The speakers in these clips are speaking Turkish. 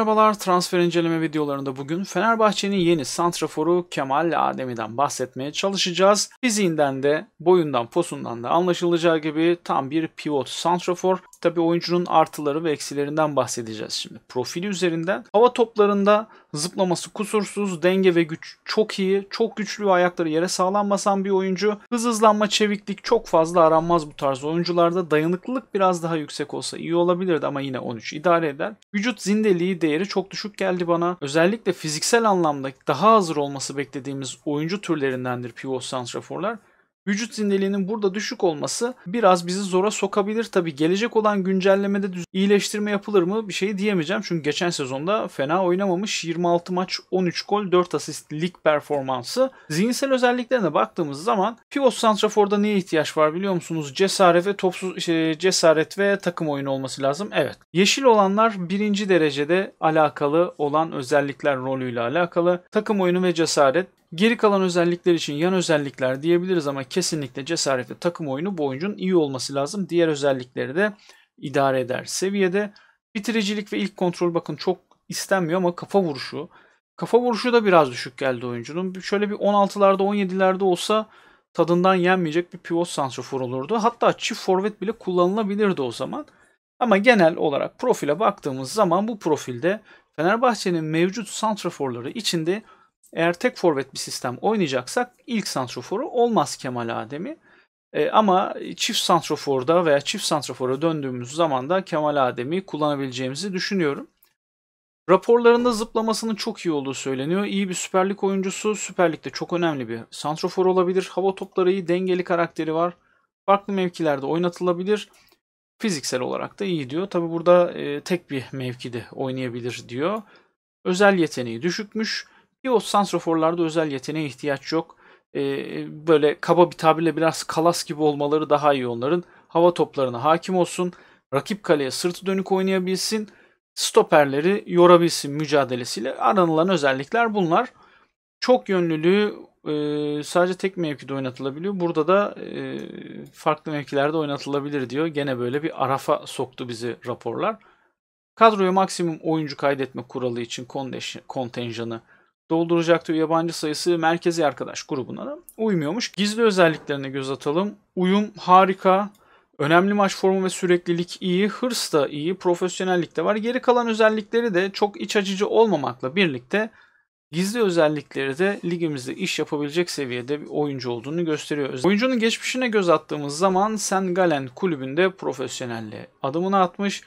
Merhabalar transfer inceleme videolarında bugün Fenerbahçe'nin yeni santraforu Kemal Ademi'den bahsetmeye çalışacağız. Fiziğinden de boyundan posundan da anlaşılacağı gibi tam bir pivot santrafor Tabii oyuncunun artıları ve eksilerinden bahsedeceğiz şimdi. Profili üzerinden hava toplarında zıplaması kusursuz, denge ve güç çok iyi, çok güçlü ve ayakları yere sağlam basan bir oyuncu. Hız hızlanma, çeviklik çok fazla aranmaz bu tarz oyuncularda. Dayanıklılık biraz daha yüksek olsa iyi olabilirdi ama yine 13 idare eder. Vücut zindeliği değeri çok düşük geldi bana. Özellikle fiziksel anlamda daha hazır olması beklediğimiz oyuncu türlerindendir pivot santraforlar. Vücut zindeliğinin burada düşük olması biraz bizi zora sokabilir tabii. Gelecek olan güncellemede düz iyileştirme yapılır mı bir şey diyemeyeceğim. Çünkü geçen sezonda fena oynamamış. 26 maç 13 gol 4 asist lig performansı. Zihinsel özelliklerine baktığımız zaman pivot santraforda neye ihtiyaç var biliyor musunuz? Cesaret ve topsuz şey, cesaret ve takım oyunu olması lazım. Evet. Yeşil olanlar birinci derecede alakalı olan özellikler rolüyle alakalı. Takım oyunu ve cesaret Geri kalan özellikler için yan özellikler diyebiliriz ama kesinlikle cesaretle takım oyunu bu oyuncunun iyi olması lazım. Diğer özellikleri de idare eder seviyede. Bitiricilik ve ilk kontrol bakın çok istenmiyor ama kafa vuruşu. Kafa vuruşu da biraz düşük geldi oyuncunun. Şöyle bir 16'larda 17'lerde olsa tadından yenmeyecek bir pivot santrofor olurdu. Hatta çift forvet bile kullanılabilirdi o zaman. Ama genel olarak profile baktığımız zaman bu profilde Fenerbahçe'nin mevcut santraforları içinde eğer tek forvet bir sistem oynayacaksak ilk santroforu olmaz Kemal Adem'i. E, ama çift santroforda veya çift santrofora döndüğümüz zaman da Kemal Adem'i kullanabileceğimizi düşünüyorum. Raporlarında zıplamasının çok iyi olduğu söyleniyor. İyi bir Süper Lig oyuncusu, Süper Lig'de çok önemli bir santrofor olabilir. Hava topları iyi, dengeli karakteri var. Farklı mevkilerde oynatılabilir. Fiziksel olarak da iyi diyor. Tabi burada e, tek bir mevkide oynayabilir diyor. Özel yeteneği düşükmüş. Ki o santroforlarda özel yeteneğe ihtiyaç yok. Ee, böyle kaba bir tabirle biraz kalas gibi olmaları daha iyi onların. Hava toplarına hakim olsun. Rakip kaleye sırtı dönük oynayabilsin. Stoperleri yorabilsin mücadelesiyle. Aranılan özellikler bunlar. Çok yönlülüğü e, sadece tek mevkide oynatılabiliyor. Burada da e, farklı mevkilerde oynatılabilir diyor. Gene böyle bir arafa soktu bizi raporlar. Kadroya maksimum oyuncu kaydetme kuralı için kontenjanı dolduracaktı yabancı sayısı merkezi arkadaş grubuna da uymuyormuş. Gizli özelliklerine göz atalım. Uyum harika. Önemli maç formu ve süreklilik iyi, hırs da iyi, profesyonellik de var. Geri kalan özellikleri de çok iç açıcı olmamakla birlikte gizli özellikleri de ligimizde iş yapabilecek seviyede bir oyuncu olduğunu gösteriyor. Oyuncunun geçmişine göz attığımız zaman Sen Galen kulübünde profesyonelliğe adımını atmış.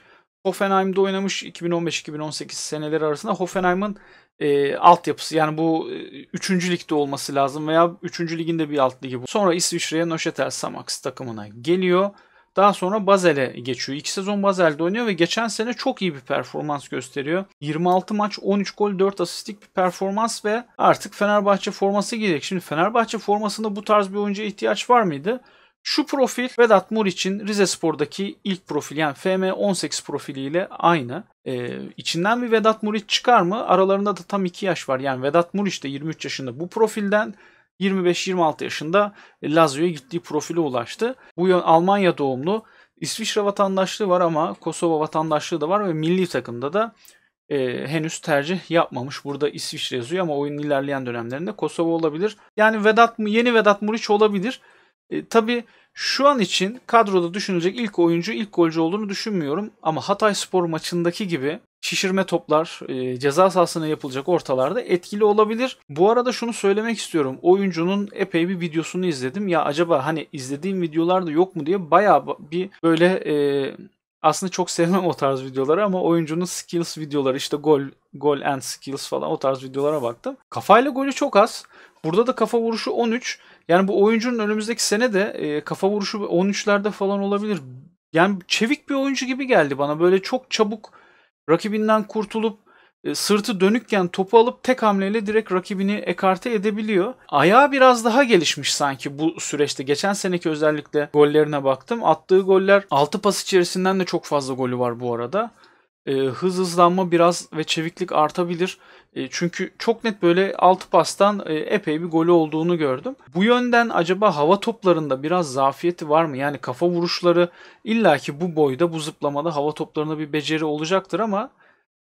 Hoffenheim'de oynamış 2015-2018 seneleri arasında Hoffenheim'ın e, altyapısı yani bu e, üçüncü E, ligde olması lazım veya üçüncü liginde bir alt ligi bu. Sonra İsviçre'ye Noşetel Samax takımına geliyor. Daha sonra Basel'e geçiyor. İki sezon Basel'de oynuyor ve geçen sene çok iyi bir performans gösteriyor. 26 maç 13 gol 4 asistlik bir performans ve artık Fenerbahçe forması giyecek. Şimdi Fenerbahçe formasında bu tarz bir oyuncuya ihtiyaç var mıydı? Şu profil Vedat Muriç'in Rize Spor'daki ilk profil yani FM18 profiliyle aynı. Ee, içinden bir Vedat Muriç çıkar mı? Aralarında da tam 2 yaş var. Yani Vedat Muriç de 23 yaşında bu profilden 25-26 yaşında Lazio'ya gittiği profile ulaştı. Bu yön Almanya doğumlu. İsviçre vatandaşlığı var ama Kosova vatandaşlığı da var ve milli takımda da e, henüz tercih yapmamış. Burada İsviçre yazıyor ama oyunun ilerleyen dönemlerinde Kosova olabilir. Yani Vedat yeni Vedat Muriç olabilir. E, tabii şu an için kadroda düşünülecek ilk oyuncu ilk golcü olduğunu düşünmüyorum. Ama Hatay Spor maçındaki gibi şişirme toplar e, ceza sahasına yapılacak ortalarda etkili olabilir. Bu arada şunu söylemek istiyorum. Oyuncunun epey bir videosunu izledim. Ya acaba hani izlediğim videolarda yok mu diye baya bir böyle e, aslında çok sevmem o tarz videoları ama oyuncunun skills videoları işte gol gol and skills falan o tarz videolara baktım. Kafayla golü çok az. Burada da kafa vuruşu 13. Yani bu oyuncunun önümüzdeki sene de e, kafa vuruşu 13'lerde falan olabilir. Yani çevik bir oyuncu gibi geldi bana. Böyle çok çabuk rakibinden kurtulup e, sırtı dönükken topu alıp tek hamleyle direkt rakibini ekarte edebiliyor. Ayağı biraz daha gelişmiş sanki bu süreçte. Geçen seneki özellikle gollerine baktım. Attığı goller 6 pas içerisinden de çok fazla golü var bu arada e, hız hızlanma biraz ve çeviklik artabilir. E, çünkü çok net böyle altı pastan e, epey bir golü olduğunu gördüm. Bu yönden acaba hava toplarında biraz zafiyeti var mı? Yani kafa vuruşları illaki bu boyda bu zıplamada hava toplarında bir beceri olacaktır ama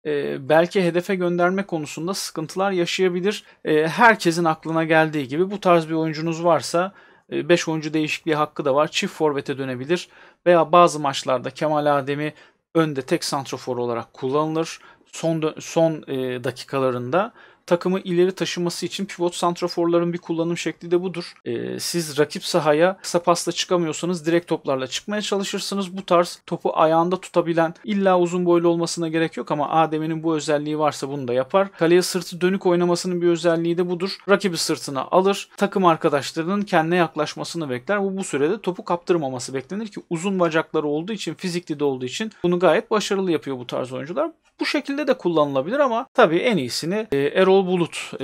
e, belki hedefe gönderme konusunda sıkıntılar yaşayabilir. E, herkesin aklına geldiği gibi bu tarz bir oyuncunuz varsa 5 e, oyuncu değişikliği hakkı da var. Çift forvete dönebilir veya bazı maçlarda Kemal Adem'i önde tek santrofor olarak kullanılır. Son son e, dakikalarında takımı ileri taşıması için pivot santraforların bir kullanım şekli de budur. E, siz rakip sahaya kısa pasla çıkamıyorsanız direkt toplarla çıkmaya çalışırsınız. Bu tarz topu ayağında tutabilen illa uzun boylu olmasına gerek yok ama Adem'in bu özelliği varsa bunu da yapar. Kaleye sırtı dönük oynamasının bir özelliği de budur. Rakibi sırtına alır. Takım arkadaşlarının kendine yaklaşmasını bekler. Bu bu sürede topu kaptırmaması beklenir ki uzun bacakları olduğu için fizikli de olduğu için bunu gayet başarılı yapıyor bu tarz oyuncular. Bu şekilde de kullanılabilir ama tabii en iyisini e, Erol Erol Bulut e,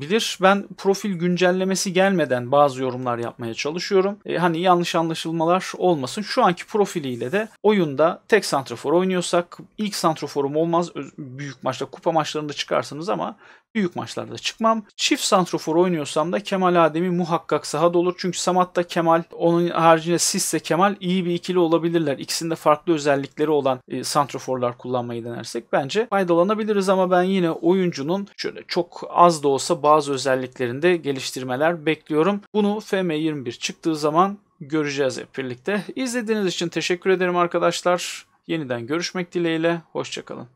bilir. Ben profil güncellemesi gelmeden bazı yorumlar yapmaya çalışıyorum. E, hani yanlış anlaşılmalar olmasın. Şu anki profiliyle de oyunda tek santrafor oynuyorsak ilk santraforum olmaz büyük maçta kupa maçlarında çıkarsınız ama Büyük maçlarda çıkmam. Çift santrofor oynuyorsam da Kemal Ademi muhakkak sahada olur. Çünkü Samat'ta Kemal, onun haricinde Sisse Kemal iyi bir ikili olabilirler. İkisinde farklı özellikleri olan e, santroforlar kullanmayı denersek bence faydalanabiliriz ama ben yine oyuncunun şöyle çok az da olsa bazı özelliklerinde geliştirmeler bekliyorum. Bunu FM21 çıktığı zaman göreceğiz hep birlikte. İzlediğiniz için teşekkür ederim arkadaşlar. Yeniden görüşmek dileğiyle. Hoşçakalın.